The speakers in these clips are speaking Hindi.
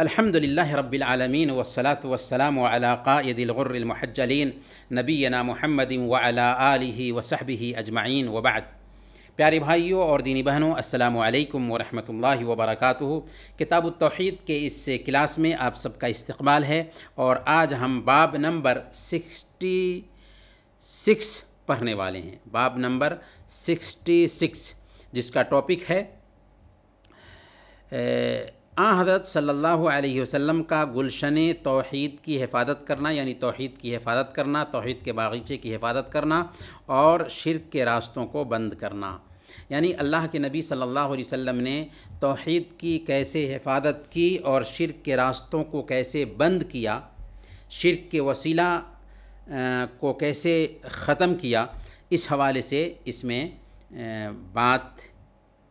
الحمد لله رب العالمين والصلاة والسلام على قائد الغر المحجلين नबीना मोहम्मद वाला आलि वसहब अजमाइन वबाद प्यारे भाइयों और दीनी बहनों असलकम वरहमल वबरक किताब तोहद के इस क्लास में आप सबका इस्तकबाल है और आज हम बाब नंबर सिक्सटी सिक्स पढ़ने वाले हैं बाब नंबर सिक्सटी सिक्स जिसका टॉपिक है आ हज़रत सल्लल्लाहु अलैहि वसल्लम का गुलशन तोहद की हिफाजत करना यानी तोहद की हिफाजत करना तौहीद के बागीचे की हिफाजत करना और शिरक के रास्तों को बंद करना यानी अल्लाह के नबी सल्लल्लाहु अलैहि वसल्लम ने तोहद की कैसे हिफाजत की और शिरक के रास्तों को कैसे बंद किया शिरक के वसीला को कैसे ख़त्म किया इस हवाले से इसमें बात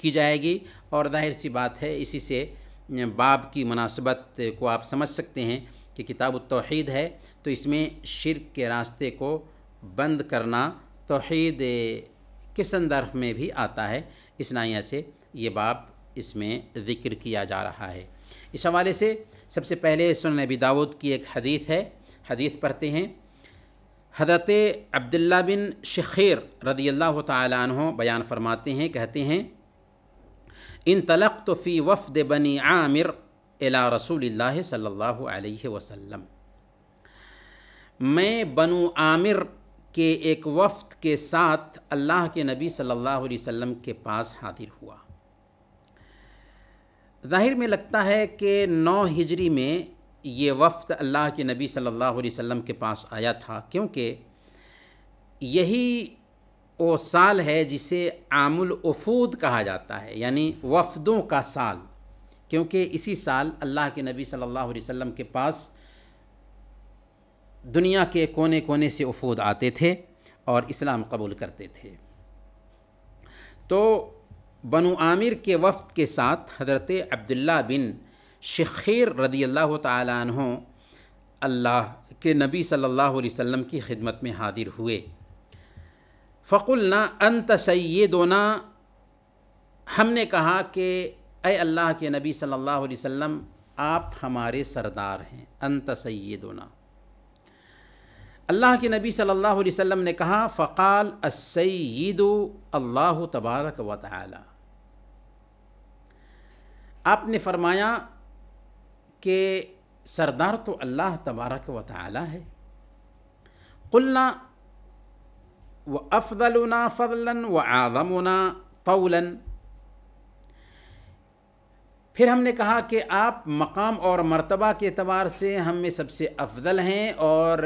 की जाएगी और जाहिर सी बात है इसी से बाब की मुनासबत को आप समझ सकते हैं कि किताब तोहद है तो इसमें शिरक के रास्ते को बंद करना तोहद के संदर्भ में भी आता है इस नाइया से ये बाब इसमें ज़िक्र किया जा रहा है इस हवाले से सबसे पहले सुन नबी दाऊद की एक हदीस है हदीस पढ़ते हैं हजरत अब्दुल्ला बिन शखीर रदी अल्लाह तहों बयान फरमाते हैं कहते हैं इन तलक तो फ़ी वफ़द बनी आमिर अला रसूल सल्ला वसम मैं बनु आमिर के एक वफ़ के साथ अल्लाह के नबी सल्लल्लाहु अलैहि वसल्लम के पास हाजिर हुआ जाहिर में लगता है कि नौ हिजरी में ये वफ़ अल्लाह के नबी सल्लल्लाहु अलैहि वसल्लम के पास आया था क्योंकि यही वो साल है जिसे आमुल उफूद कहा जाता है यानी वफदों का साल क्योंकि इसी साल अल्लाह के नबी सल्लल्लाहु अलैहि वसल्लम के पास दुनिया के कोने कोने से वफूद आते थे और इस्लाम कबूल करते थे तो बनु आमिर के वफ़द के साथ हज़रत अब्दुल्ला बिन शखीर रदी अल्लाह तहों अल्लाह के नबी सल्लल्लाहु अलैहि वसल्लम की खिदमत में हाजिर हुए फ़कुलना अंत सैदोना हमने कहा कि अय अल्लाह के नबी सल्लल्लाहु अलैहि वसल्लम आप हमारे सरदार हैं अंत सैदोना अल्लाह के नबी सल्लल्लाहु अलैहि वसल्लम ने कहा फ़काल असैदो अल्लाह तबारक व ताली आपने फरमाया कि सरदार तो अल्लाह तबारक व ताली है कुलना व अफ़लना फ़लन व आज़मना तौलन फिर हमने कहा कि आप मकाम और मरतबा के अतबार से हम में सबसे अफजल हैं और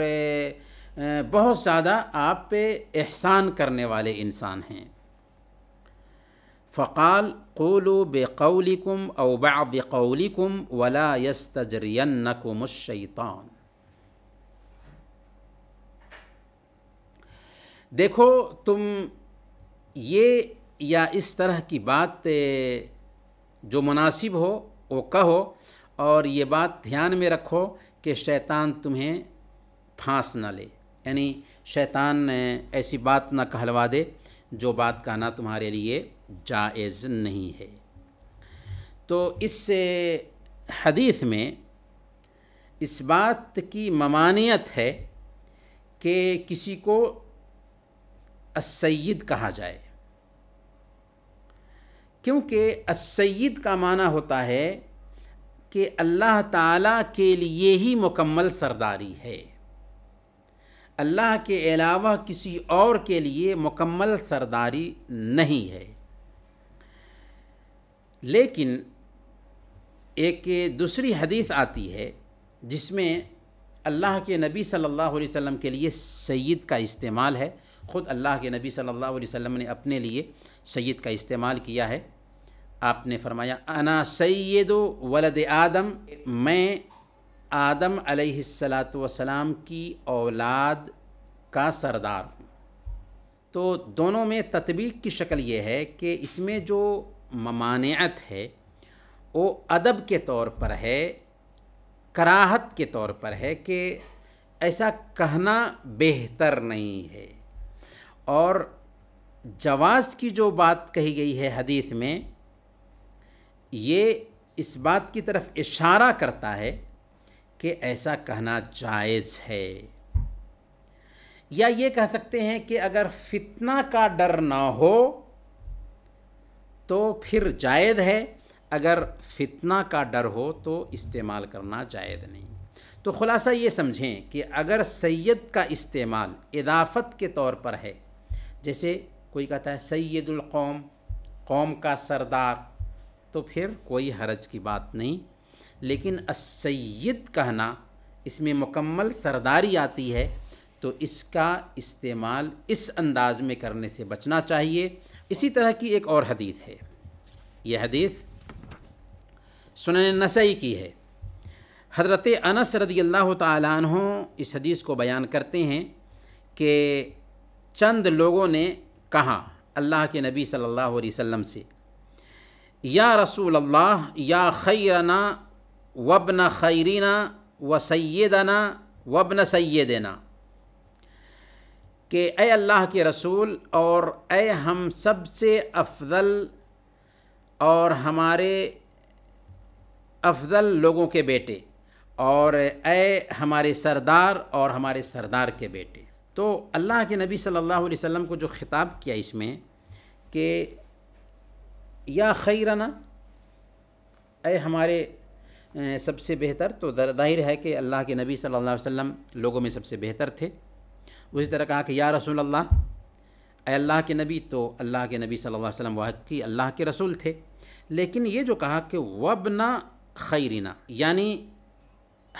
बहुत ज़्यादा आप पे एहसान करने वाले इंसान हैं फ़काल कोलो बेकौलिकुम अवबाब कौलिकुम वला यस्तजरियनकुम शैतान देखो तुम ये या इस तरह की बात जो मुनासिब हो वो कहो और ये बात ध्यान में रखो कि शैतान तुम्हें फांस ना ले यानी शैतान ऐसी बात ना कहलवा दे जो बात कहना तुम्हारे लिए जायज़ नहीं है तो इस हदीस में इस बात की ममानियत है कि किसी को असैद कहा जाए क्योंकि असैद का माना होता है कि अल्लाह ताला के लिए ही मुकम्मल सरदारी है अल्लाह के अलावा किसी और के लिए मुकम्मल सरदारी नहीं है लेकिन एक दूसरी हदीस आती है जिसमें अल्लाह के नबी सल्लल्लाहु अलैहि वसल्लम के लिए सैद का इस्तेमाल है ख़ुद अल्लाह के नबी सल्लल्लाहु अलैहि वसल्लम ने अपने लिए सैयद का इस्तेमाल किया है आपने फरमाया अना सैद वलद आदम मैं आदम सलाम की औलाद का सरदार हूँ तो दोनों में तत्बीक की शक्ल ये है कि इसमें जो ममानियत है वो अदब के तौर पर है कराहत के तौर पर है कि ऐसा कहना बेहतर नहीं है और जवाज़ की जो बात कही गई है हदीस में ये इस बात की तरफ इशारा करता है कि ऐसा कहना जायज़ है या ये कह सकते हैं कि अगर फितना का डर ना हो तो फिर जायद है अगर फितना का डर हो तो इस्तेमाल करना जायद नहीं तो ख़ुलासा ये समझें कि अगर सैयद का इस्तेमाल इदाफत के तौर पर है जैसे कोई कहता है सैदुल कौम कौम का सरदार तो फिर कोई हरज की बात नहीं लेकिन असैद कहना इसमें मुकम्मल सरदारी आती है तो इसका इस्तेमाल इस अंदाज में करने से बचना चाहिए इसी तरह की एक और हदीत है यह हदीत सुन नसई की है हज़रत अनस रदी अल्लाह तहों इस हदीस को बयान करते हैं कि चंद लोगों ने कहा अल्लाह के नबी सल्लल्लाहु अलैहि वसल्लम से या रसूल अल्लाह या खैरना वबन खैरिना व सैदना वबन सैदना के ए अल्लाह के रसूल और ए हम सब से अफजल और हमारे अफजल लोगों के बेटे और ए हमारे सरदार और हमारे सरदार के बेटे तो अल्लाह के नबी सल्लल्लाहु अलैहि वसल्लम को जो ख़िताब किया इसमें कि या खैराना ए हमारे सबसे बेहतर तो जाहिर है कि अल्लाह के नबी सल्लल्लाहु अलैहि वसल्लम लोगों में सबसे बेहतर थे उसी तरह कहा कि या रसूल अल्लाह अल्लाह के नबी तो अल्लाह के नबी सल्लल्लाहु अलैहि वसल्लम वाकई अल्लाह के रसूल थे लेकिन ये जो कहा कि वबना खैरिना यानी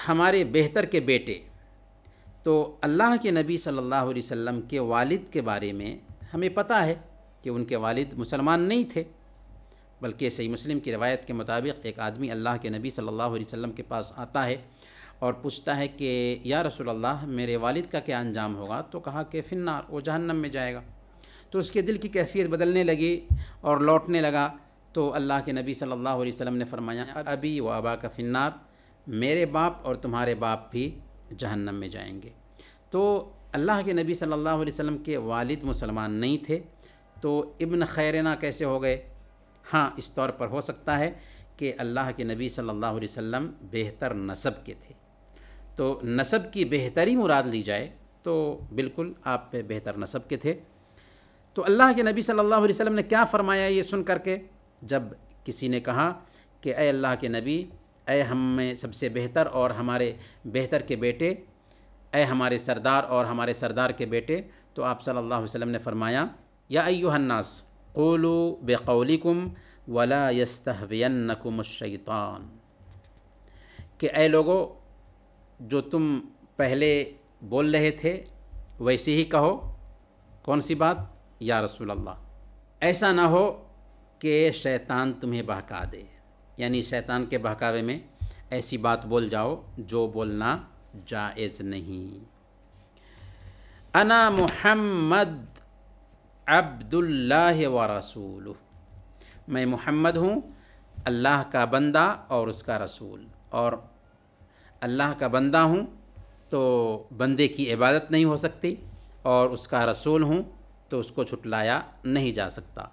हमारे बेहतर के बेटे तो अल्लाह के नबी सल्लल्लाहु अलैहि वसल्लम के वालिद के बारे में हमें पता है कि उनके वालिद मुसलमान नहीं थे बल्कि सही मुस्लिम की रवायत के मुताबिक एक आदमी अल्लाह के नबी सल्लल्लाहु अलैहि वसल्लम के पास आता है और पूछता है कि या रसूल अल्लाह मेरे वालिद का क्या अंजाम होगा तो कहा कि फिन्नार वो जहन्नम में जाएगा तो उसके दिल की कैफियत बदलने लगी और लौटने लगा तो अल्लाह के नबी सल्लल्लाहु अलैहि वसल्लम ने फरमाया अभी व अबा का फिन्नार मेरे बाप और तुम्हारे बाप भी जहन्नम में जाएंगे तो अल्लाह के नबी सल्लल्लाहु अलैहि वसल्लम के वालिद मुसलमान नहीं थे तो इब्न खैरना कैसे हो गए हाँ इस तौर पर हो सकता है कि अल्लाह के नबी सल्लल्लाहु अलैहि वसल्लम बेहतर नसब के थे तो नसब की बेहतरी मुराद ली जाए तो बिल्कुल आप बेहतर नसब के थे तो अल्लाह के नबी सल्लल्लाहु अलैहि वसल्लम ने क्या फ़रमाया ये सुन करके जब किसी ने कहा कि अल्लाह के नबी ऐ हम में सबसे बेहतर और हमारे बेहतर के बेटे ऐ हमारे सरदार और हमारे सरदार के बेटे तो आप सल्लल्लाहु अलैहि वसल्लम ने फरमाया या अयुहन्नास कोलो बेकौलिकुम वला यस्तवियनकुमशैतान कि ऐ लोगों जो तुम पहले बोल रहे थे वैसे ही कहो कौन सी बात या रसूल अल्लाह ऐसा ना हो कि शैतान तुम्हें बहका दे यानी शैतान के बहकावे में ऐसी बात बोल जाओ जो बोलना जायज़ नहीं अना मोहम्मद अब्दुल्लाह व रसूल मैं मोहम्मद हूँ अल्लाह का बंदा और उसका रसूल और अल्लाह का बंदा हूँ तो बंदे की इबादत नहीं हो सकती और उसका रसूल हूँ तो उसको छुटलाया नहीं जा सकता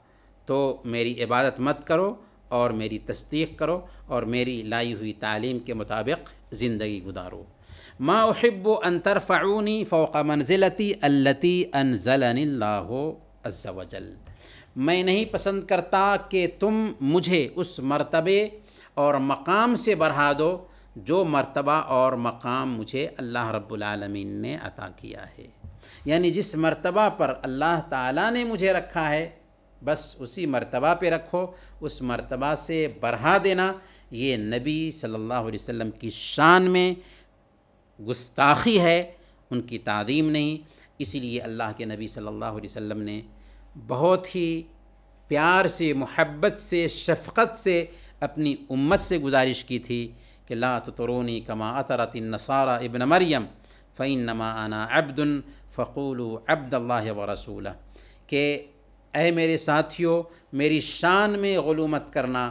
तो मेरी इबादत मत करो और मेरी तस्दीक करो और मेरी लाई हुई तालीम के मुताबिक ज़िंदगी गुजारो माहब अंतरफ़ाऊनी फ़ोक़ मंजिलती अल्लती अनजल्ला अज्जल मैं नहीं पसंद करता कि तुम मुझे उस मरतबे और मकाम से बढ़ा दो जो मरतबा और मकाम मुझे अल्लाह रब्बुल आलमीन ने अता किया है यानी जिस मरतबा पर अल्लाह ताला ने मुझे रखा है बस उसी मर्तबा पे रखो उस मर्तबा से बढ़ा देना ये नबी सल्लल्लाहु अलैहि वसल्लम की शान में गुस्ताखी है उनकी तादीम नहीं इसीलिए अल्लाह के नबी सल्लल्लाहु अलैहि वसल्लम ने बहुत ही प्यार से मोहब्बत से शफ़क़त से अपनी उम्मत से गुजारिश की थी कि ला तरोनी कमा अतरत नसारा इबन मरियम फ़ैन नमा आना अब्दुल फ़कूल अब्दल्ला व रसूल के ऐ मेरे साथियों मेरी शान में गलूमत करना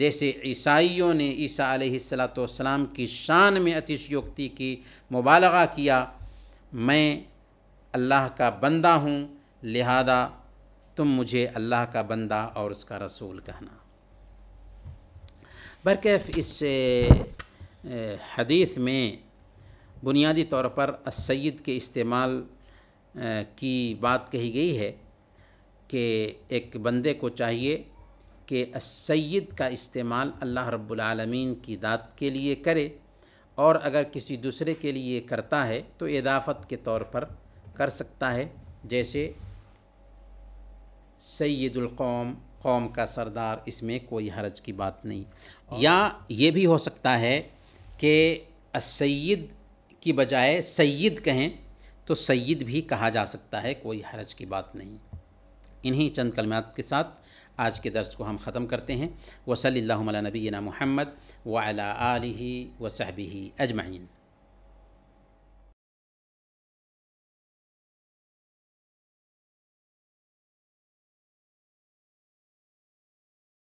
जैसे ईसाइयों ने ईसा सलाम की शान में अतिशयोक्ति की मुबालगा किया मैं अल्लाह का बंदा हूँ लिहाजा तुम मुझे अल्लाह का बंदा और उसका रसूल कहना बरकैफ इस हदीस में बुनियादी तौर पर सैद के इस्तेमाल की बात कही गई है कि एक बंदे को चाहिए कि सैद का इस्तेमाल अल्लाह रब्बुलमीन की दात के लिए करे और अगर किसी दूसरे के लिए करता है तो इदाफत के तौर पर कर सकता है जैसे सैदुलकौम कौम का सरदार इसमें कोई हरज की बात नहीं या ये भी हो सकता है कि सैद की बजाय सैद कहें तो सैद भी कहा जा सकता है कोई हरज की बात नहीं इन्हीं चंद कलमात के साथ आज के दर्स को हम ख़त्म करते हैं वसली नबीना मोहम्मद वाला आलि वसहबी अजमाइन